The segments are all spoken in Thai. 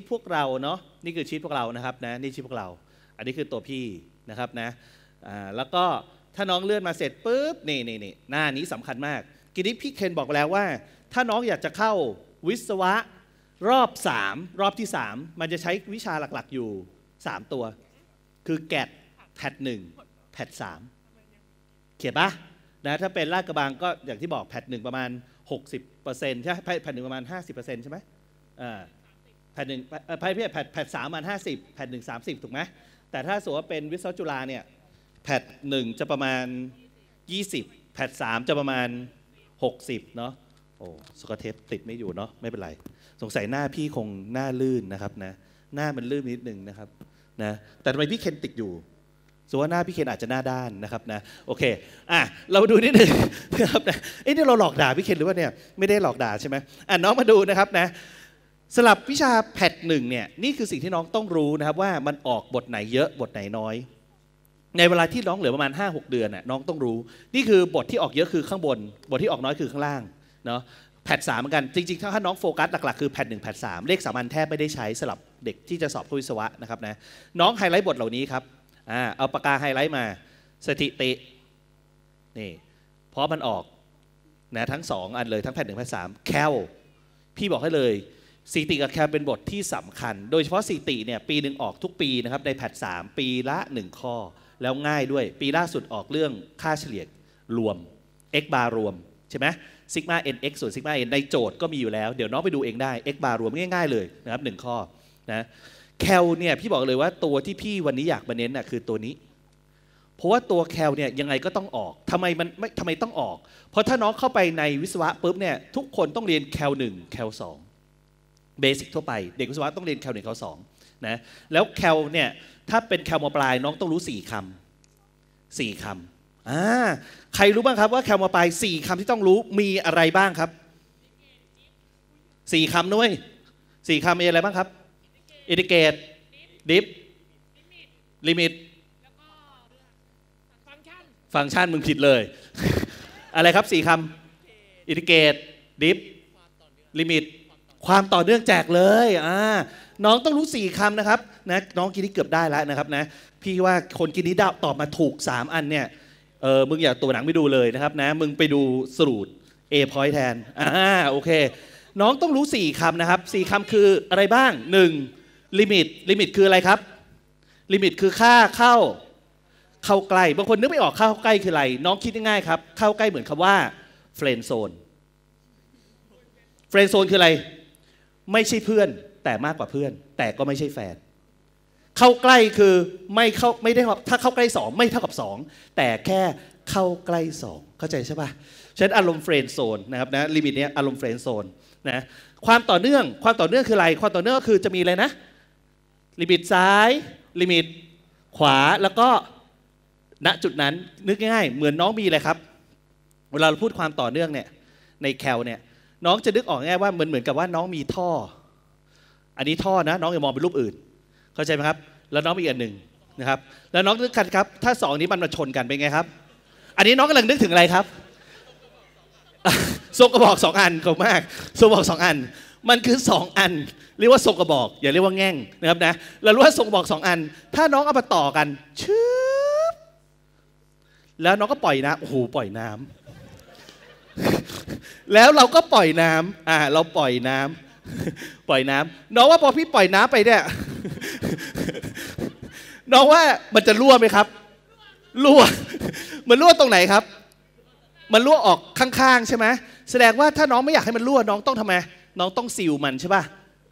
ตพวกเราเนาะนี่คือชีตพวกเรานะครับนะนี่ชีตพวกเรา อันนี้คือตัวพี่นะครับนะแล้วก็ถ้าน้องเลื่อนมาเสร็จปุ๊บนี่นี่นี่หน้านี้สำคัญมาก กินิพี่เคนบอกแล้วว่า ถ้าน้องอยากจะเข้าวิศวะรอบ3รอบที่3มันจะใช้วิชาหลักๆอยู่3ตัว คือแกดแพทหนึ่งแพทสามเขียนปะนะถ้าเป็นลาดกระบังก็อย่างที่บอกแพทหนึ่งประมาณ60%ใช่แพทหนึ่งประมาณ 50%ใช่ไหมอ่าแผ่นหนึ่งแผ่นแผ่นแผ่นสามันห้าสิบแผ่นหนึ่งสามสิบถูกไหมแต่ถ้าสมมติว่าเป็นวิศวจุฬาเนี่ยแผ่นหนึ่งจะประมาณยี่สิบแผ่นสามจะประมาณหกสิบเนาะโอ้สกอเทปติดไม่อยู่เนาะไม่เป็นไรสงสัยหน้าพี่คงหน้าลื่นนะครับนะ หน้ามันลื่นนิดนึงนะครับนะแต่ทำไมพี่เคนติดอยู่ส่วนหน้าพี่เคนอาจจะหน้าด้านนะครับนะ โอเค อ่ะเราดูนิดหนึ่งนะครับนะเอ้ยนี่เราหลอกด่าพี่เคนหรือว่าเนี่ยไม่ได้หลอกด่าใช่ไหมอ่ะน้องมาดูนะครับนะสลับวิชาแพทหนึ่งเนี่ยนี่คือสิ่งที่น้องต้องรู้นะครับว่ามันออกบทไหนเยอะ บทไหนน้อย ในเวลาที่น้องเหลือ ประมาณ 5-6 เดือนน่ะน้องต้องรู้ นี่คือบทที่ออกเยอะคือข้างบน บทที่ออกน้อยคือข้างล่างเนาะแพทสามเหมือนกันจริงๆ ถ้าน้องโฟกัส หลักๆ คือแพทหนึ่งแพทสามเลขสามัญแทบไม่ได้ใช้สลับเด็กที่จะสอบวิศวะนะครับนะน้องไฮไลท์บทเหล่านี้ครับอ่าเอาปากกาไฮไลท์มา สถิตินี่เพราะมันออกนะทั้งงอันเลยทั้งแพทหนึ่งแพทสามแคลพี่บอกให้เลยสติกับแคมเป็นบทที่สำคัญโดยเฉพาะสติเนี่ยปีหนึ่งออกทุกปีนะครับในแพทสามปีละ1ข้อ แล้วง่ายด้วย ปีล่าสุดออกเรื่องค่าเฉลี่ยรวม x bar รวมใช่ไหมซิกมา nx ส่วนซิกมา n ในโจทย์ก็มีอยู่แล้วเดี๋ยวน้องไปดูเองได้ x bar รวมง่ายๆ เลยนะครับหนึ่งข้อนะแคลเนี่ยพี่บอกเลยว่าตัวที่พี่วันนี้อยากมาเน้นน่ะคือตัวนี้ เพราะว่าตัวแคลเนี่ยยังไงก็ต้องออกทำไมมันไม่ทำไมต้องออก เพราะถ้าน้องเข้าไปในวิศวะปุ๊บเนี่ยทุกคนต้องเรียนแคลหนึ่งแคลสองเบสิกทั่วไป เด็กวิศวะต้องเรียนแคลหนึ่งแคลสองนะแล้วแคลเนี่ย ถ้าเป็นแคลมปลาย น้องต้องรู้สี่คำสี่คำอ่า ใครรู้บ้างครับว่าแคลมปลายสี่คำที่ต้องรู้มีอะไรบ้างครับสี่คำนด้วยสี่คำมีอะไรบ้างครับอิติเกตดิฟลิมิตฟังก์ชันมึงผิดเลย อะไรครับสี่คำอิติเกตดิฟลิมิตความต่อเนื่องแจกเลยอ่าน้องต้องรู้4คำนะครับ นะ น้องกินนี้เกือบได้แล้วนะครับ นะ พี่ว่าคนกินนี้ตอบมาถูก 3อันเนี่ย เออมึงอย่าตัวหนังไม่ดูเลยนะครับ นะ มึงไปดูสรตร A point แทน อ่า โอเค น้องต้องรู้4คำนะครับ4คำคืออะไรบ้าง 1. ลิมิต ลิมิตคืออะไรครับ ลิมิตคือค่าเข้า เข้าใกล้ บางคนนึกไม่ออกเข้าใกล้คืออะไร น้องคิดง่ายๆครับ เข้าใกล้เหมือนคำว่าเฟรน์โซน เฟรน์โซนคืออะไรไม่ใช่เพื่อนแต่มากกว่าเพื่อน แต่ก็ไม่ใช่แฟน เข้าใกล้คือไม่เข้าไม่ได้ถ้าเข้าใกล้สองไม่เท่ากับสองแต่แค่เข้าใกล้สองเข้าใจใช่ปะฉันอารมณ์เฟรนด์โซนนะครับนะลิมิตเนี้ยอารมณ์เฟรนด์โซนนะความต่อเนื่อง ความต่อเนื่อง คืออะไร ความต่อเนื่องก็คือจะมีอะไรนะ ลิมิตซ้าย ลิมิต ขวาแล้วก็ณจุดนั้นนึกง่ายเหมือนน้องมีเลยครับเวลาเราพูดความต่อเนื่องเนี่ยในแคลเนี่ยน้องจะนึกออกง่ายว่าเหมือนเหมือนกับว่าน้องมีท่อ อันนี้ท่อนะ น้องอย่ามองเป็นรูปอื่น เข้าใจไหมครับ แล้วน้องมีอีกอันหนึ่งนะครับ แล้วน้องนึกคันครับ ถ้าสองนี้มันมาชนกันเป็นไงครับ อันนี้น้องกำลังนึกถึงอะไรครับทรงกระบอกสองอันขอบมากทรงกระบอกสองอัน มันคือสองอันเรียกว่าทรงกระบอกอย่าเรียกว่าแง่งนะครับนะเรารู้ว่าทรงกระบอกสองอัน ถ้าน้องเอามาต่อกันชื้อแล้วน้องก็ปล่อยนะโอ้โหปล่อยน้ำแล้วเราก็ปล่อยน้ำ อ่า เราปล่อยน้ำ ปล่อยน้ำน้องว่าพอพี่ปล่อยน้ำไปเนี่ย น้องว่ามันจะรั่วไหมครับ รั่วมันรั่วตรงไหนครับ มันรั่วออกข้างๆ ใช่ไหมแสดงว่าถ้าน้องไม่อยากให้มันรั่ว น้องต้องทำไมน้องต้องซิลมันใช่ป่ะ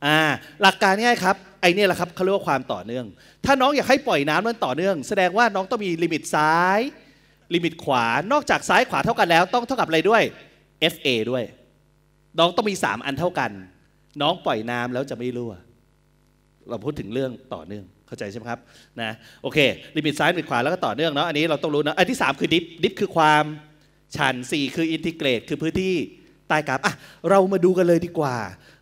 อ่า หลักการง่ายครับ ไอ้นี่แหละครับเขาเรียกว่าความต่อเนื่อง ถ้าน้องอยากให้ปล่อยน้ำมันต่อเนื่อง แสดงว่าน้องต้องมีลิมิตซ้ายลิมิตขวา นอกจากซ้ายขวาเท่ากันแล้ว ต้องเท่ากับอะไรด้วย FA ด้วย น้องต้องมี 3 อันเท่ากัน น้องปล่อยน้ำแล้วจะไม่รั่ว เราพูดถึงเรื่องต่อเนื่อง เข้าใจใช่ไหมครับ นะ โอเค ลิมิตซ้ายลิมิตขวาแล้วก็ต่อเนื่องเนาะ อันนี้เราต้องรู้นะอันที่ 3 คือดิฟ ดิฟคือความ ชัน 4 คือ อินทิเกรต คือพื้นที่ใต้กราฟอ่ะ เรามาดูกันเลยดีกว่า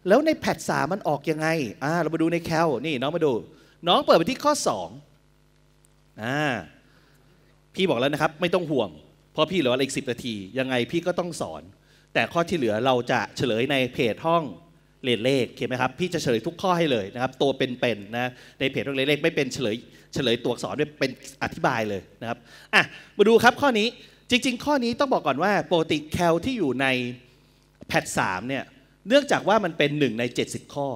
แล้วในแพทสามันออกยังไง อ่าเรามาดูในแคลนี่ น้องมาดู น้องเปิดไปที่ข้อ2อ่าพี่บอกแล้วนะครับไม่ต้องห่วง เพราะพี่เหลืออีกสิบนาที ยังไงพี่ก็ต้องสอน แต่ข้อที่เหลือเราจะเฉลยในเพจห้องเลขเลขเข้าไหมครับพี่จะเฉลยทุกข้อให้เลยนะครับตัวเป็นๆนะในเพจห้องเลขเลขไม่เป็นเฉลยเฉลยตัวอักษรเป็นอธิบายเลยนะครับอ่ะมาดูครับข้อนี้จริง ๆ ข้อนี้ต้องบอกก่อนว่า โปรติแคลที่อยู่ในแพทสามเนี่ยเนื่องจากว่ามันเป็นหนึ่งใน70 ข้อ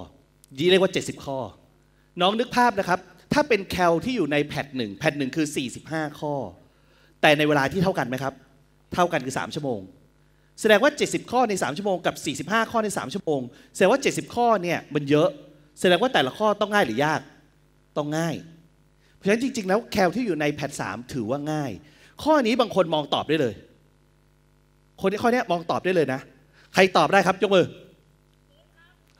ยี่เรียกว่า 70 ข้อ น้องนึกภาพนะครับถ้าเป็นแคลที่อยู่ในแพทหนึ่งแพทหนึ่งคือ45 ข้อแต่ในเวลาที่เท่ากันไหมครับ เท่ากันคือ3ชั่วโมง แสดงว่า 70ข้อใน3ชั่วโมงกับ45ข้อใน3ชั่วโมง แสดงว่า70ข้อเนี่ย มันเยอะ แสดงว่าแต่ละข้อต้องง่ายหรือยาก ต้องง่าย เพราะฉะนั้นจริง ๆ แล้วแคลที่อยู่ในแพทสามถือว่าง่าย ข้อนี้บางคนมองตอบได้เลย คนที่ข้อนี้มองตอบได้เลยนะ ใครตอบได้ครับยกมือ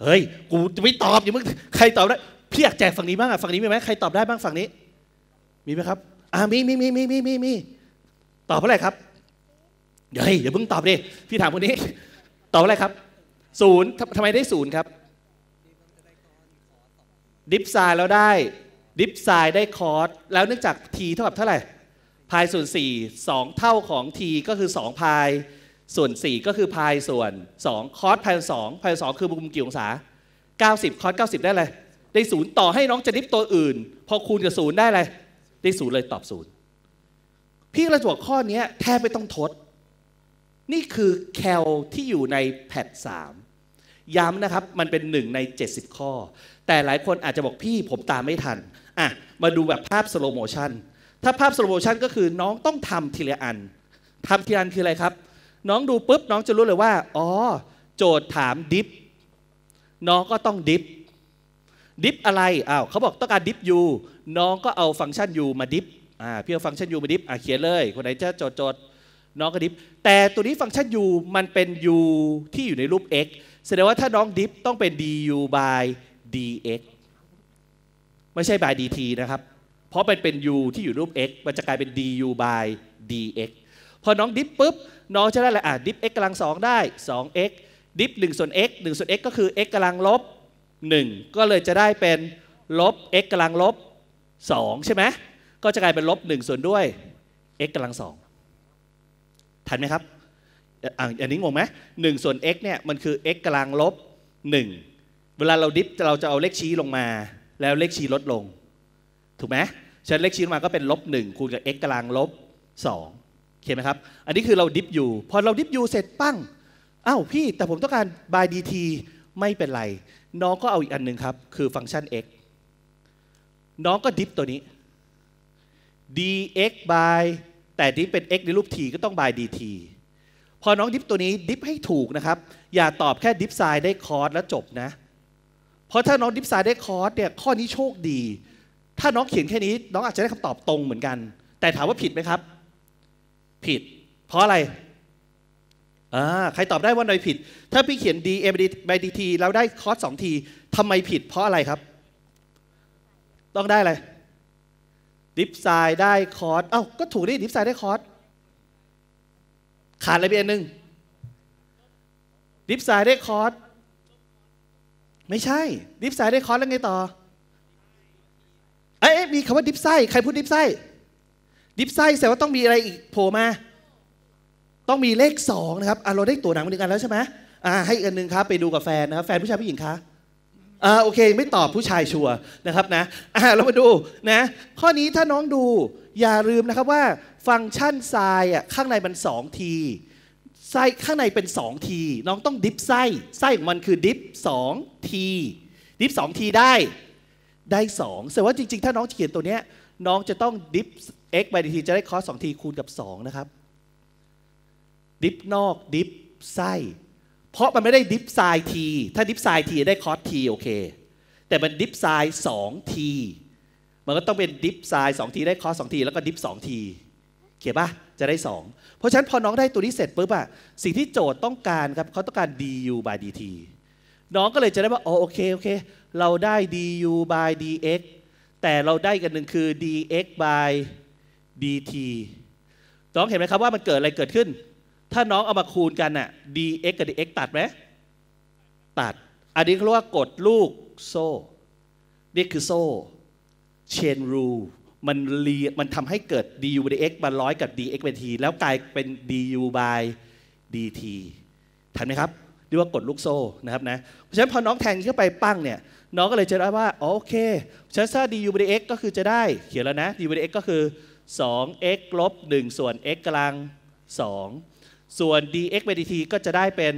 เฮ้ย กูจะไม่ตอบอยู่มึง ใครตอบได้พี่อยากแจกฝั่งนี้บ้างอ่ะฝั่งนี้มีไหมใครตอบได้บ้างฝั่งนี้ มีไหมครับ อ่ามีมีมีมีมีมีตอบอะไรครับ เดี๋ยวเอย่าเพิ่งตอบดิพี่ถามคนนี้ตอบอะไรครับศูนย์ทำไมได้ศูนย์ครับดิฟไซด์แล้วได้ดิฟไซด์ได้คอร์สแล้วเนื่องจากทีเท่ากับเท่าไหร่พายส่วน4 2 เท่าของทีก็คือ2พายส่วน4 ก็คือพายส่วน2คอร์สพายสองพายสองคือมุมกี่องศา90คอร์ส90 ได้เลยได้ศูนย์ต่อให้น้องจะดิฟตัวอื่น พอคูณกับศูนย์ได้เลยได้ศูนย์เลยตอบศูนย์พี่กระจวกข้อนี้แทบไม่ต้องทด นี่คือแคลที่อยู่ในแพทสามย้ำนะครับมันเป็นหนึ่งใน 70 ข้อ แต่หลายคนอาจจะบอกพี่ผมตามไม่ทัน อ่ะ มาดูแบบภาพสโลโมชันถ้าภาพสโลโมชันก็คือน้องต้องทำทีละอัน ทำทีละอันคืออะไรครับ น้องดูปุ๊บ น้องจะรู้เลยว่าอ๋อโจทย์ถามดิฟน้องก็ต้องดิฟ ดิฟอะไรอ้าว เขาบอกต้องการดิฟยูน้องก็เอาฟังก์ชันยูมาดิฟเพี่เอฟังก์ชัน u มาดิฟเขียนเลย คนไหนจะจดจดน้องก็ดิฟแต่ตัวนี้ฟังก์ชัน u มันเป็น u ที่อยู่ในรูป x แสดงว่าถ้าน้องดิฟต้องเป็น du by dx ไม่ใช่ by dt นะครับ เพราะป็นเป็น u ที่อยู่รูป x มันจะกลายเป็น du by dx พอน้องดิฟปุ๊บ น้องจะได้อะไรอ่ะดิฟ x กำลังสองได้ 2x ดิฟ1ส่วน x 1 ส่วน x ก็คือ x กำลังลบ 1 ก็เลยจะได้เป็นลบ x กำลังลบ2ใช่ไหมก็จะกลายเป็นลบ1ส่วนด้วย x กำลังสองทันไหมครับอันนี้งงไหมหนึ่งส่วน x เนี่ยมันคือ x กำลังลบ1เวลาเราดิฟ เราจะเอาเลขชี้ลงมา แล้วเลขชี้ลดลง ถูกไหมฉั้นเลขชี้ลงมาก็เป็นลบ1คูณกับ x กำลังลบ2เข้าไหมครับ อันนี้คือเราดิฟอยู่ พอเราดิฟอยู่เสร็จปั้ง อ้าวพี่แต่ผมต้องการ by dt ไม่เป็นไรน้องก็เอาอีกอันหนึ่งครับ คือฟังก์ชัน x น้องก็ดิฟตัวนี้ dx by แต่นี้เป็น x ในรูป t ก็ต้อง by dt พอน้องดิฟตัวนี้ดิฟให้ถูกนะครับ อย่าตอบแค่ดิฟไซด์ได้คอร์สแล้วจบนะ เพราะถ้าน้องดิฟไซด์ได้คอร์สเนี่ยข้อนี้โชคดี ถ้าน้องเขียนแค่นี้น้องอาจจะได้คำตอบตรงเหมือนกัน แต่ถามว่าผิดไหมครับ ผิด เพราะอะไรอ่าใครตอบได้ว่าหน่อยผิด ถ้าพี่เขียน d m by dt แล้วได้คอร์สสองทีทำไมผิด เพราะอะไรครับ ต้องได้อะไรดิฟไซด์ได้คอร์สเอ้าก็ถูกดิดิฟไซด์ได้คอร์สขาดอะไรไปอันหนึ่งดิฟไซด์ได้คอร์สไม่ใช่ ดิฟไซด์ได้คอร์สแล้วไงต่อเอ๊ะมีคำว่าดิฟไซด์ใครพูดดิฟไซด์ดิฟไซด์แสดงว่าต้องมีอะไรอีกโผล่มาต้องมีเลขสองนะครับเราได้ตัวหนังมาหนึ่งอันแล้วใช่ไหมอ่า ให้อีกอันหนึ่งครับ ไปดูกับแฟนนะครับ แฟนผู้ชายผู้หญิงคะอ่าโอเคไม่ตอบผู้ชายชัวนะครับนะอ่าเรามาดูนะ ข้อนี้ถ้าน้องดู อย่าลืมนะครับว่า ฟังก์ชันไซน์อ่ะข้างในมัน2ทีไส้ข้างในเป็น2ทีน้องต้องดิฟไส้ไส้ของมันคือดิฟสองทีดิฟสองทีได้ ได้ 2แสดงว่าจริง ๆ ถ้าน้องเขียนตัวเนี้ย น้องจะต้องดิฟ x ไปทีจะได้คอสสองทีคูณกับ 2 นะครับดิฟนอกดิฟไส้เพราะมันไม่ได้ดิฟไซ์ทีถ้าดิฟไซ์ทีได้คอสทีโอเค แต่มันดิฟไซ์สองทีมันก็ต้องเป็นดิฟไซ์สองทีได้คอสสองทีแล้วก็ดิฟสองทีเขียนปะจะได้ 2 เพราะฉะนั้นพอน้องได้ตัวนี้เสร็จปุ๊บอะสิ่งที่โจทย์ต้องการครับเขาต้องการ du by dt น้องก็เลยจะได้ว่าอ๋อโอเคโอเค เราได้ du by dx แต่เราได้กันหนึ่งคือ dx by dt น้องเห็นไหมครับว่ามันเกิดอะไรเกิดขึ้นถ้าน้องเอามาคูณกันน่ะ dx กับ dx ตัดไหมตัด อันนี้เขาเรียกว่ากฎลูกโซ่ นี่คือโซ่ chain rule มันเรีย มันทำให้เกิด du dx มาร้อยกับ dx เป็นทีแล้วกลายเป็น du by dt ทันไหมครับ เรียกว่ากดลูกโซ่นะครับนะ เพราะฉะนั้นพอน้องแทงเข้าไปปั้งเนี่ย น้องก็เลยจะได้ว่าอ๋อโอเค ฉันทราบ du by dx ก็คือจะได้ เขียนแล้วนะ du by dx ก็คือ 2x ลบ1ส่วน x กำลัง2ส่วน dx ไป dt ก็จะได้เป็น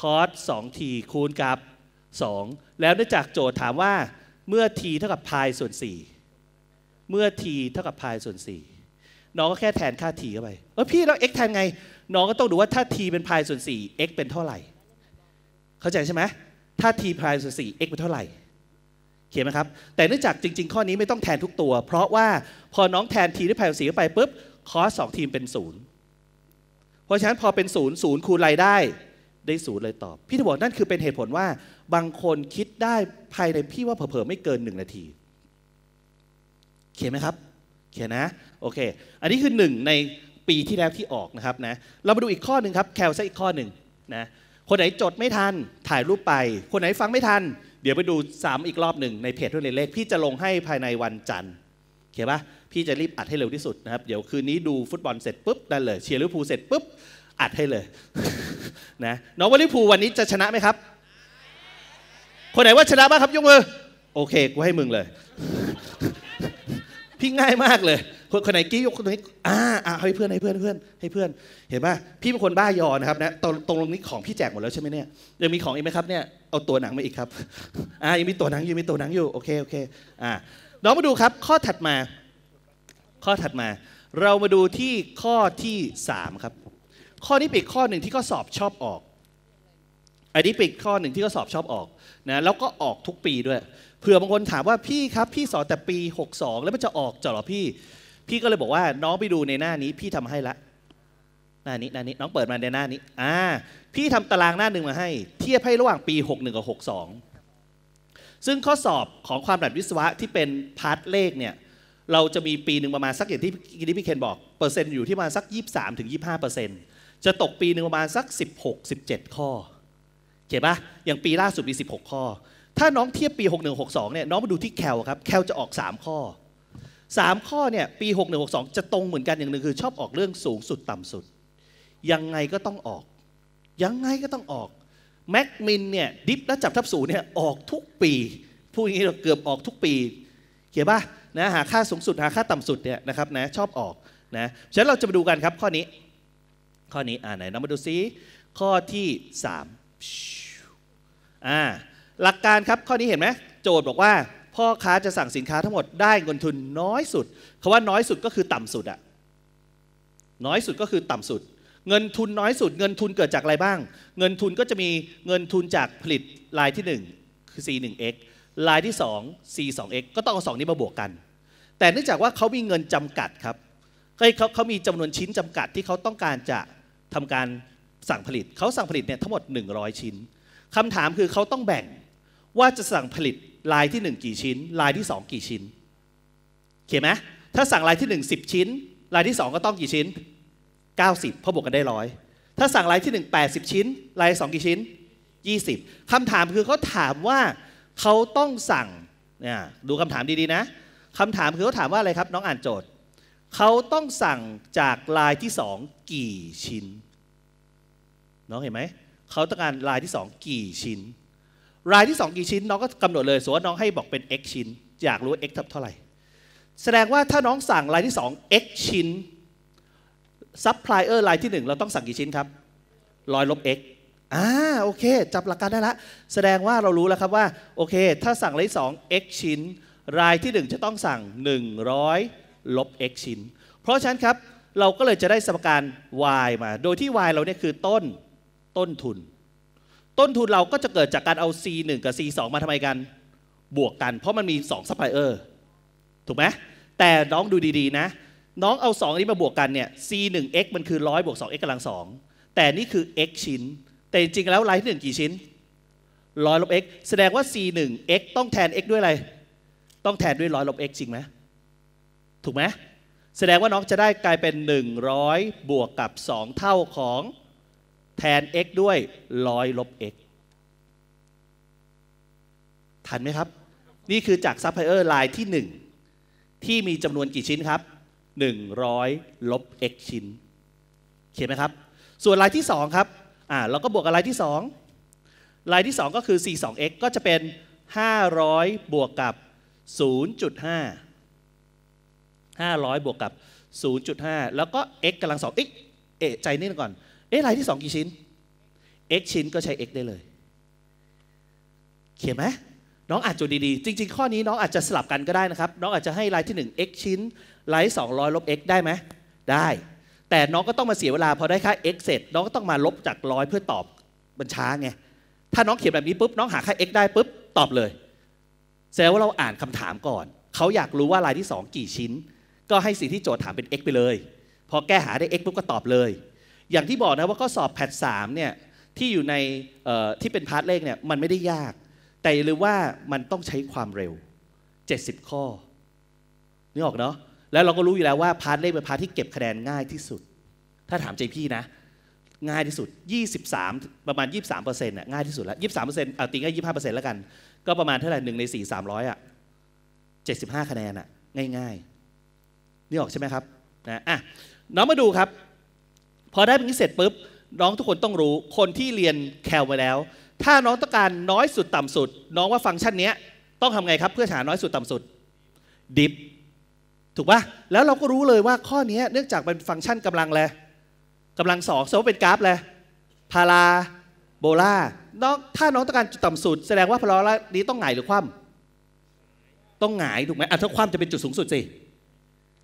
cos 2t คูณกับ 2 แล้วเนื่องจากโจทย์ถามว่าเมื่อ t เท่ากับ pi ส่วน4เมื่อ t เท่ากับ pi ส่วน4น้องก็แค่แทนค่า t เข้าไปเออพี่ แล้ว x แทนไงน้องก็ต้องดูว่าถ้า t เป็น pi ส่วน4 x เป็นเท่าไหร่ เข้าใจใช่ไหมถ้า t pi ส่วน4 x เป็นเท่าไหร่เขียนไหมครับแต่เนื่องจากจริง ๆ ข้อนี้ไม่ต้องแทนทุกตัว เพราะว่าพอน้องแทน t ด้วยายส่วนเข้าไปปุ๊บคอสสองทีมเป็น0เพราะฉะนั้นพอเป็นศูนย์ศูนย์คูณรายได้ได้ศูนย์เลยตอบพี่ถึบอกนั่นคือเป็นเหตุผลว่าบางคนคิดได้ภายในพี่ว่าเผลอๆไม่เกินหนึ่งนาทีเขียนไหมครับเขียนนะโอเค อันนี้คือหนึ่งในปีที่แล้วที่ออกนะครับนะเรามาดูอีกข้อหนึ่งครับแคลซะอีกข้อหนึ่งนะคนไหนจดไม่ทันถ่ายรูปไปคนไหนฟังไม่ทันเดี๋ยวไปดูซ้ำอีกรอบหนึ่งในเพจรื่งเลขพี่จะลงให้ภายในวันจันทร์เขียนปะพี่จะรีบอัดให้เร็วที่สุดนะครับเดี๋ยวคืนนี้ดูฟุตบอลเสร็จปุ๊บนั่นเลยเชียร์ลิเวอร์พูลเสร็จปุ๊บอัดให้เลยนะน้องวอลลิพูวันนี้จะชนะไหมครับคนไหนว่าชนะบ้างครับยกมือโอเคกูให้มึงเลยพี่ง่ายมากเลยคนไหนกี้ยกคนนี้อ่าอ่าให้เพื่อนให้เพื่อนเพื่อน ให้เพื่อน เห็นป่ะพี่เป็นคนบ้ายอนะครับนะตรงตรงนี้ของพี่แจกหมดแล้วใช่ไหมเนี่ยยังมีของอีกไหมครับเนี่ยเอาตัวหนังมาอีกครับอ่ายังมีตัวหนังอยู่มีตัวหนังอยู่โอเคโอเคอ่าน้องมาดูครับข้อถัดมา ข้อถัดมา เรามาดูที่ข้อที่ 3 ครับ ข้อนี้เป็นข้อหนึ่งที่ข้อสอบชอบออกอันนี้เป็นข้อหนึ่งที่ข้อสอบชอบออกนะแล้วก็ออกทุกปีด้วยเผื่อบางคนถามว่าพี่ครับ พี่สอนแต่ปี 62แล้วมันจะออกจะหรอพี่ พี่ก็เลยบอกว่าน้องไปดูในหน้านี้ พี่ทำให้ละ หน้านี้หน้านี้ น้องเปิดมาในหน้านี้อ่าพี่ทำตารางหน้าหนึ่งมาให้เทียบให้ระหว่างปี61กับ62ซึ่งข้อสอบของความแบบวิศวะที่เป็นพาร์ทเลขเนี่ยเราจะมีปีหนึ่งประมาณสักอย่างที่กินิพี่เคนบอกเปอร์เซ็นต์อยู่ที่ประมาณสัก 23ถึง25เปอร์เซ็นต์จะตกปีหนึ่งประมาณสัก 16 17 ข้อเขียนปะอย่างปีล่าสุดมี 16 ข้อ ถ้าน้องเทียบปี 61 62 เนี่ยน้องมาดูที่แคลครับแคลจะออก 3 ข้อ 3 ข้อเนี่ยปี 61 62 จะตรงเหมือนกันอย่างหนึ่งคือชอบออกเรื่องสูงสุดต่ำสุดยังไงก็ต้องออก ยังไงก็ต้องออกแม็กมินเนี่ยดิฟและจับทับสูเนี่ยออกทุกปี พูดอย่างนี้เราเกือบออกทุกปีเขียนป่ะนะหาค่าสูงสุดหาค่าต่ำสุดเนี่ยนะครับนะชอบออกนะฉะนั้นเราจะมาดูกันครับข้อนี้ ข้อนี้อ่าไหนเรามาดูซิข้อที่3อ่าหลักการครับข้อนี้เห็นไหมโจทย์บอกว่า พ่อค้าจะสั่งสินค้าทั้งหมดได้เงินทุน น้อยสุดคาว่าน้อยสุดก็คือต่ำสุดอะน้อยสุดก็คือต่ำสุดเงินทุนน้อยสุดเงินทุนเกิดจากอะไรบ้าง เงินทุนก็จะมีเงินทุนจากผลิตลายที่ 1 คือ C1X ลายที่ 2 C2X ก็ต้องเอาสองนี้มาบวกกัน แต่เนื่องจากว่าเขามีเงินจำกัดครับเขาเขามีจำนวนชิ้น จำกัดที่เขาต้องการจะทำการสั่งผลิตเขาสั่งผลิตเนี่ยทั้งหมด 100 ชิ้น คำถามคือเขาต้องแบ่ง ว่าจะสั่งผลิตลายที่1กี่ชิ้นลายที่ 2 กี่ชิ้นเข้าไหมถ้าสั่งลายที่ 1 10 ชิ้น ลายที่ 2 ก็ต้องกี่ชิ้น90เพราะบวกกันได้ร้อยถ้าสั่งลายที่ 1 80 ชิ้น ลาย 2 กี่ชิ้น 20คำถามคือเขาถามว่าเขาต้องสั่งเนี่ยดูคำถามดีๆนะ คำถามคือเขาถามว่าอะไรครับ น้องอ่านโจทย์เขาต้องสั่งจากลายที่ 2 กี่ชิ้น น้องเห็นไหมเขาต้องการลายที่2 กี่ชิ้นลายที่ 2 กี่ชิ้นน้องก็กำหนดเลยสมมติน้องให้บอกเป็น x ชิ้นอยากรู้ x เท่าไหร่แสดงว่าถ้าน้องสั่งลายที่2 x ชิ้นซัพพลายเออร์รายที่1 เราต้องสั่งกี่ชิ้นครับร้อยลบ x อ่าโอเค จับหลักการได้ละ แสดงว่าเรารู้แล้วครับว่าโอเค ถ้าสั่งรายสอง x ชิ้นรายที่ 1 จะต้องสั่ง 100ลบ x ชิ้น เพราะฉะนั้นครับ เราก็เลยจะได้สมการ y มา โดยที่ y เราเนี่ยคือต้นต้นทุน ต้นทุนเราก็จะเกิดจากการเอา c 1กับ c 2มาทำไมกัน บวกกัน เพราะมันมี2ซัพพลายเออร์ถูกไหม แต่น้องดูดี ๆนะน้องเอา2อันนี้มาบวกกันเนี่ย c 1 x มันคือ 100บวก2 x กำลัง2แต่นี่คือ x ชิ้น แต่จริงแล้วลายที่ 1 กี่ชิ้น100ลบ x แสดงว่า c 1 x ต้องแทน x ด้วยอะไร ต้องแทนด้วย100ลบ x จริงไหม ถูกไหม แสดงว่าน้องจะได้กลายเป็น 100 บวกกับ 2 เท่าของแทน x ด้วย 100ลบ x ทันไหมครับ นี่คือจากซัพพลายเออร์ลายที่ 1 ที่มีจำนวนกี่ชิ้นครับ100ลบ x ชิ้นเขียนไหมครับ ส่วนลายที่ 2 ครับอ่าเราก็บวกกับลายที่ 2 ลายที่ 2 ก็คือ 42x ก็จะเป็น 500 บวกกับ 0.5 500 บวกกับ 0.5 แล้วก็ x กำลังสองเอ๊ะเอะใจนิดก่อนเอ๊ะลายที่ 2 กี่ชิ้น x ชิ้นก็ใช้ x ได้เลย เขียนไหมน้องอาจจะดีๆ จริง ๆ ข้อนี้น้องอาจจะสลับกันก็ได้นะครับ น้องอาจจะให้ลายที่1 x ชิ้นลาย200ลบ x ได้ไหมได้ แต่น้องก็ต้องมาเสียเวลา พอได้ค่า x เสร็จน้องก็ต้องมาลบจากร้อยเพื่อตอบบัญช้าไง ถ้าน้องเขียนแบบนี้ปุ๊บ น้องหาค่า x ได้ปุ๊บตอบเลยแสดงว่าเราอ่านคำถามก่อน เขาอยากรู้ว่าลายที่ 2 กี่ชิ้น ก็ให้สิ่งที่โจทย์ถามเป็น x ไปเลย พอแก้หาได้ x ปุ๊บก็ตอบเลย อย่างที่บอกนะว่าข้อสอบแพทสามเนี่ย ที่อยู่ในที่เป็นพาร์ทเลขเนี่ยมันไม่ได้ยากแต่หรือว่ามันต้องใช้ความเร็ว 70 ข้อนี่ออกเนาะ แล้วเราก็รู้อยู่แล้วว่าพาร์ทเลขเป็นพาร์ทที่เก็บคะแนนง่ายที่สุด ถ้าถามใจพี่นะ ง่ายที่สุด 23 ประมาณ 23เปอร์เซ็นต์่ะง่ายที่สุดแล้ว 23เปอร์เซ็นต์เอาตีง่าย25 เปอร์เซ็นต์แล้วกัน ก็ประมาณเท่าไหร่หนึ่งใน 4 300 อ่ะ 75 คะแนนอ่ะ ง่าย ๆ นี่ออกใช่ไหมครับ นะ อ่ะน้องมาดูครับ พอได้เป็นนี้เสร็จปุ๊บ น้องทุกคนต้องรู้ คนที่เรียนแคลมาแล้วถ้าน้องต้องการน้อยสุดต่ำสุดน้องว่าฟังก์ชันนี้ ต้องทำไงครับเพื่อหาน้อยสุดต่ำสุด ดิฟถูกปะแล้วเราก็รู้เลยว่าข้อนี้เนื่องจากเป็นฟังก์ชันกำลังแลกำลังสองสมมติเป็นกราฟแลพาราโบลาน้องถ้าน้องต้องการจุดต่ำสุดแสดงว่าพาราลานี้ต้องหงายหรือคว่ำต้องหงายถูกไหมอ่ะถ้าคว่ำจะเป็นจุดสูงสุดสิ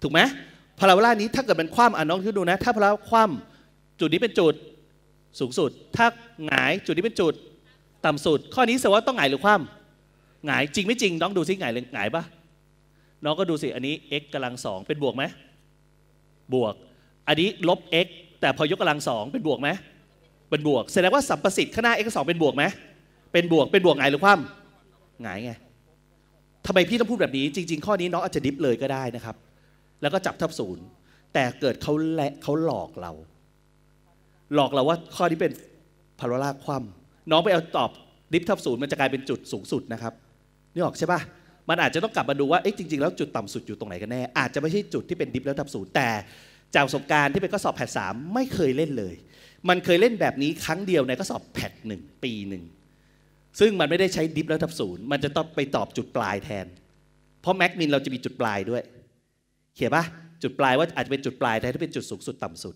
ถูกไหมพาราโลานี้ถ้าเกิดเป็นคว่ำอ่ะน้องคิดดูนะถ้าพาราคว่ำจุดนี้เป็นจุดสูงสุด ถ้าหงายจุดนี้เป็นจุดต่ำสุดข้อนี้แสดงว่าต้องหงายหรือคว่ำหงายจริงไม่จริงน้องดูซิหงายหรือหงายปะน้องก็ดูสิอันนี้ x กำลังสองเป็นบวกไหมบวก อันนี้ลบ x แต่พอยกกำลังสองเป็นบวกไหมเป็นบวกแสดงว่าสัมประสิทธิ์ข้างหน้า x สองเป็นบวกไหมเป็นบวก เป็นบวกหงายหรือคว่ำหงายไงทำไมพี่ต้องพูดแบบนี้ จริง ๆ ข้อนี้น้องอาจจะดิฟเลยก็ได้นะครับ แล้วก็จับทับศูนย์แต่เกิดเขาและเขาหลอกเรา หลอกเราว่าข้อนี้เป็นพาราลาคว่ำน้องไปเอาตอบดิฟทับศูนย์มันจะกลายเป็นจุดสูงสุดนะครับนี่ออกใช่ปะมันอาจจะต้องกลับมาดูว่าเอ๊ะจริงๆแล้วจุดต่ำสุดอยู่ตรงไหนกันแน่อาจจะไม่ใช่จุดที่เป็นดิฟแล้วทับศูนย์แต่จากประสบการณ์ที่เป็นข้อสอบแพทสามไม่เคยเล่นเลย มันเคยเล่นแบบนี้ครั้งเดียวในข้อสอบแพทหนึ่งปีหนึ่งซึ่งมันไม่ได้ใช้ดิฟแล้วทับศูนย์มันจะต้องไปตอบจุดปลายแทน เพราะแม็กมินเราจะมีจุดปลายด้วยเขียนปะจุดปลายว่าอาจจะเป็นจุดปลายแทนที่เป็นจุดสูงสุดต่ำสุด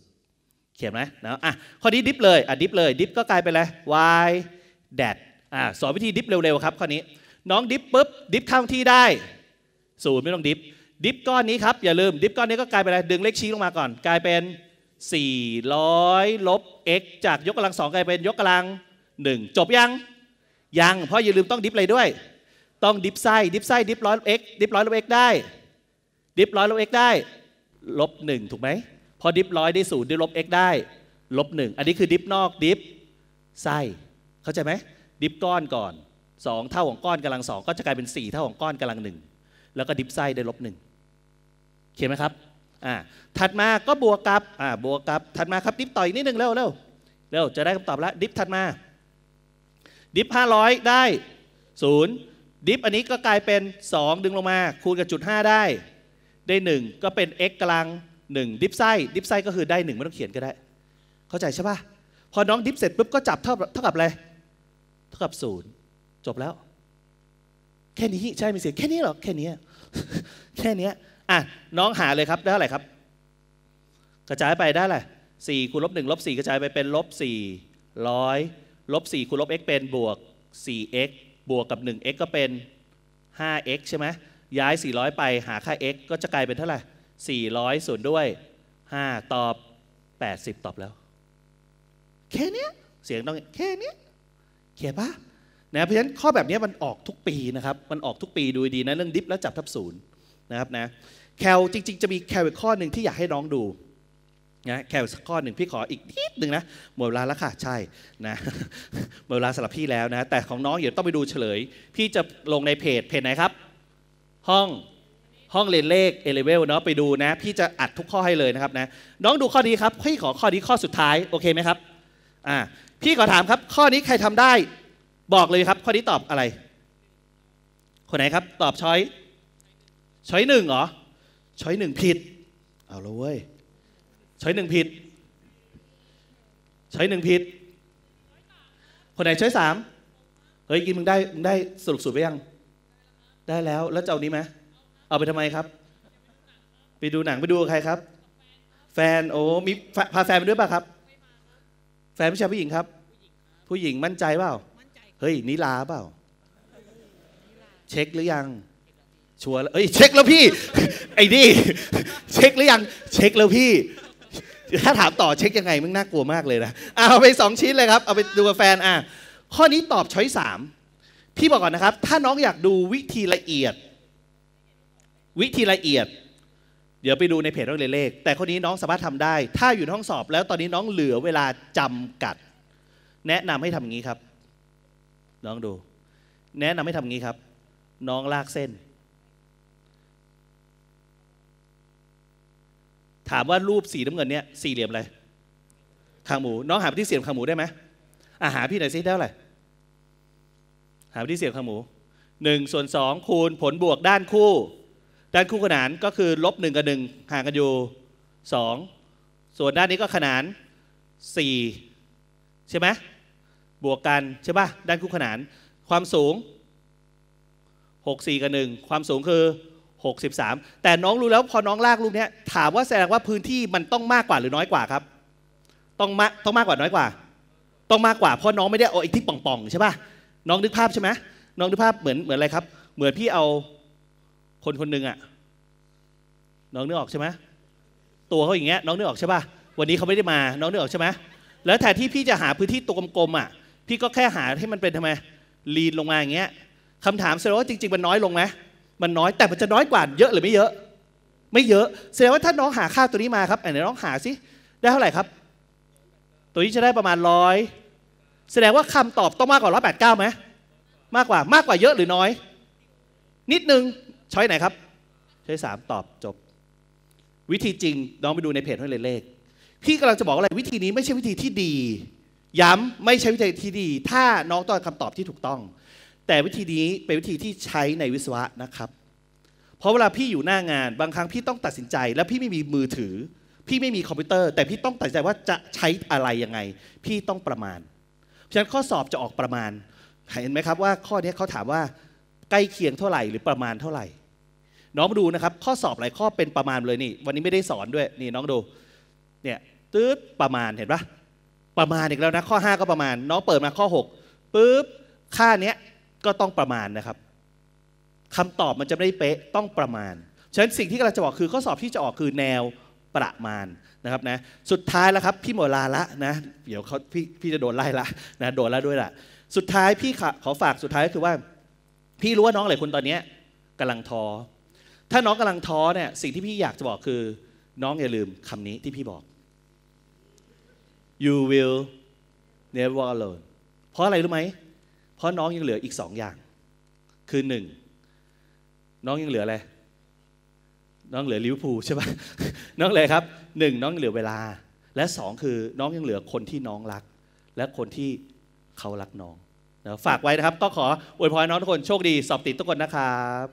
เขียนไหมนะอ่ะข้อนี้ดิฟเลยอ่ะดิฟเลยดิฟก็กลายไปเลย y dat อ่ะสอนวิธีดิฟเร็ว ๆ ครับข้อนี้น้องดิฟปุ๊บดิฟเข้าที่ได้ศูนย์ไม่ต้องดิฟดิฟก้อนนี้ครับ อย่าลืมดิฟก้อนนี้ก็กลายไปเลอะไรดึงเลขชี้ลงมาก่อน กลายเป็น 400 ลบ x จากยกกำลังสองกลายเป็นยกกำลัง 1 จบยัง ยัง เพราะอย่าลืมต้องดิฟอะไรด้วย ต้องดิฟไส้ดิฟไส้ดิฟร้อยลบ x ดิฟร้อยลบ x ได้ ดิฟร้อยลบ x ได้ลบ1ถูกไหมพอดิฟร้อยได้ศูนย์ดิฟลบเ x ได้ลบหนึ่งอันนี้คือดิฟนอก ดิฟไส้เข้าใจไหมดิฟก้อนก่อน2เท่าของก้อนกำลังสองก็จะกลายเป็น 4 เท่าของก้อนกำลังหนึ่งแล้วก็ดิฟไส้ได้ลบหนึ่งเขียนไหมครับอ่าถัดมาก็บวกกับอ่าบวกกับถัดมาครับดิฟต่อยนิดหนึ่งเร็วเร็วเร็วจะได้คำตอบแล้ว ดิฟถัดมา ดิฟ500 ได้ 0 ดิฟอันนี้ก็กลายเป็น 2 ดึงลงมา คูณกับจุด5ได้ ได้ 1 ก็เป็น x กำลังหนึ่งดิฟไซดิฟไซก็คือได้หนึ่งไม่ต้องเขียนก็ได้ เข้าใจใช่ปะพอน้องดิฟเสร็จปุ๊บ ก็จับเท่าเท่ากับอะไร เท่ากับศูนย์จบแล้ว แค่นี้ใช่ไหมเสียแค่นี้หรอ แค่นี้ แค่นี้อ่ะน้องหาเลยครับ ได้เท่าไหร่ครับ กระจายไปได้แหละสี่คูณลบหนึ่งลบสี่กระจายไปเป็นลบสี่ร้อยลบสี่คูณลบ x เป็นบวก 4x บวกกับ 1x ก็เป็น 5x ใช่ไหมย้าย 400ไปหาค่า x ก็จะกลายเป็นเท่าไหร่400ส่วนด้วย5ตอบ80ตอบแล้วแค่นี้เสียงต้องแค่นี้เขียนปะนะเพราะฉะนั้นข้อแบบนี้มันออกทุกปีนะครับ มันออกทุกปีดูดีนะเรื่องดิฟแล้วจับทับศูนย์นะครับนะแคลจริง ๆ จะมีแคลอีกข้อหนึ่งที่อยากให้น้องดูนะแคลข้อหนึ่งพี่ขออีกนิดหนึ่งนะหมดเวลาแล้วค่ะ ใช่นะหมดเวลาสำหรับพี่แล้วนะ แต่ของน้องเดี๋ยวต้องไปดูเฉลยพี่จะลงในเพจเพจไหนครับ ห้องห้องเรียนเลขเอเลเวลเนาะไปดูนะพี่จะอัดทุกข้อให้เลยนะครับนะ น้องดูข้อนี้ครับพี่ขอข้อนี้ข้อสุดท้าย โอเคไหมครับอ่าพี่ขอถามครับ ข้อนี้ใครทำได้ บอกเลยครับ ข้อนี้ตอบอะไร คนไหนครับ ตอบช้อยช้อยหนึ่งเหรอช้อยหนึ่งผิดเอาละเว้ยช้อยหนึ่งผิดช้อยหนึ่งผิด คนไหนช้อยสามเฮ้ยกินมึงได้มึงได้สรุปสูตรไปยังได้แล้วแล้วจะเอานี้ไหมเอาไปทำไมครับ ไปดูหนังไปดูใครครับ แฟนโอ้ มีพาแฟนไปด้วยป่ะครับ แฟนผู้ชายผู้หญิงครับ ผู้หญิงมั่นใจเปล่าเฮ้ยนิลาเปล่าเช็คหรือยังชัวร์เอ้ยเช็คแล้วพี่ ไอ้นี่เช็คหรือยัง เช็คแล้วพี่ ถ้าถามต่อเช็คยังไงมึงน่ากลัวมากเลยนะเอาไปสองชิ้นเลยครับเอาไปดูกับแฟนอ่ะข้อนี้ตอบช้อยสามพี่บอกก่อนนะครับ ถ้าน้องอยากดูวิธีละเอียดวิธีละเอียด เดี๋ยวไปดูในเพจ้องเรียนเลขแต่คนนี้น้องสามารถทำได้ ถ้าอยู่ทห้องสอบแล้วตอนนี้น้องเหลือเวลาจำกัด แนะนำให้ทำอย่างนี้ครับ น้องดู แนะนำให้ทำอย่างนี้ครับ น้องลากเส้น ถามว่ารูปสีน้ำเงินเนี่ยสี่เหลี่ยมอะไรขางหมู น้องหาที่เสียบขางหมูได้ไหมอาหาพี่หน่อยซิได้เท่าไหร่หาที่เสียบขางหมูหนึ่งส่วนสองคูณผลบวกด้านคู่ด้านคู่ขนานก็คือ ลบหนึ่งกับหนึ่งห่างกันอยู่สองส่วนด้านนี้ก็ขนานสี่ใช่ไหมบวกกัน ใช่ป่ะด้านคู่ขนาน ความสูงหกสี่กับหนึ่งความสูงคือหกสสิบามแต่น้องรู้แล้วพอน้องลากรูปนี้ถามว่าแสดงว่าพื้นที่มันต้องมากกว่าหรือน้อยกว่าครับ ต้องมากต้องมากกว่าน้อยกว่า ต้องมากกว่า เพราะน้องไม่ได้เอาไอ้ที่ป่อง ๆใช่ป่ะน้องนึกภาพใช่ไหมน้องนึกภาพเหมือนเหมือนอะไรครับ เหมือนพี่เอาคนคนหนึ่งอะน้องนึกออกใช่ไหมตัวเขาอย่างเงี้ยน้องนึกออกใช่ป่ะวันนี้เขาไม่ได้มา น้องนึกออกใช่ไหมแล้วแทนที่พี่จะหาพื้นที่ตัวกลมๆอ่ะพี่ก็แค่หาให้มันเป็นทำไม ลีนลงมาอย่างเงี้ยคำถามแสดงว่าจริงๆมันน้อยลงไหมมันน้อยแต่มันจะน้อยกว่าเยอะหรือไม่เยอะ ไม่เยอะแสดงว่าถ้าน้องหาค่าตัวนี้มาครับไหนน้องหาสิได้เท่าไหร่ครับ ตัวนี้จะได้ประมาณร้อยแสดงว่าคำตอบต้องมากกว่าร้อยแปดเก้าไหมมากกว่ามากกว่าเยอะหรือน้อย นิดนึงช้อยไหนครับช้อยสามตอบจบ วิธีจริงน้องไปดูในเพจให้เลยเลขพี่กำลังจะบอกอะไร วิธีนี้ไม่ใช่วิธีที่ดี ย้ำไม่ใช่วิธีที่ดี ถ้าน้องต้องคำตอบที่ถูกต้อง แต่วิธีนี้เป็นวิธีที่ใช้ในวิศวะนะครับเพราะเวลาพี่อยู่หน้างานบางครั้งพี่ต้องตัดสินใจ และพี่ไม่มีมือถือ พี่ไม่มีคอมพิวเตอร์แต่พี่ต้องตัดใจว่าจะใช้อะไรยังไง พี่ต้องประมาณ เพราะฉะนั้นข้อสอบจะออกประมาณเห็นไหมครับว่า ข้อนี้เขาถามว่าใกล้เคียงเท่าไหร่ หรือประมาณเท่าไหร่ น้องดูนะครับ ข้อสอบหลายข้อเป็นประมาณเลยนี่ วันนี้ไม่ได้สอนด้วยนี่ น้องดู เนี่ยตื๊ดประมาณเห็นปะประมาณอีกแล้วนะข้อ5ก็ประมาณน้องเปิดมาข้อ6ปุ๊บค่าเนี้ยก็ต้องประมาณนะครับ คำตอบมันจะไม่ได้เป๊ะต้องประมาณฉะนั้นสิ่งที่กำลังจะบอกคือ ข้อสอบที่จะออกคือแนวประมาณนะครับนะ สุดท้ายแล้วครับพี่หมอลาละนะ เดี๋ยวเขาพี่พี่จะโดนไล่ละนะโดนละด้วยล่ะสุดท้ายพี่ขอฝากสุดท้ายก็คือว่าพี่รู้ว่าน้องหลายคนตอนนี้กำลังท้อ ถ้าน้องกำลังท้อเนี่ยสิ่งที่พี่อยากจะบอกคือ น้องอย่าลืมคำนี้ที่พี่บอก you will never alone เพราะอะไรรู้ไหม เพราะน้องยังเหลืออีกสองอย่าง คือหนึ่งน้องยังเหลืออะไร น้องเหลือลิวพูใช่ปะน้องเลยครับหนึ่งน้องยังเหลือเวลา และสองคือน้องยังเหลือคนที่น้องรัก และคนที่เขารักน้องฝากไว้นะครับ ก็ขออวยพรน้องทุกคนโชคดีสอบติดทุกคนนะครับ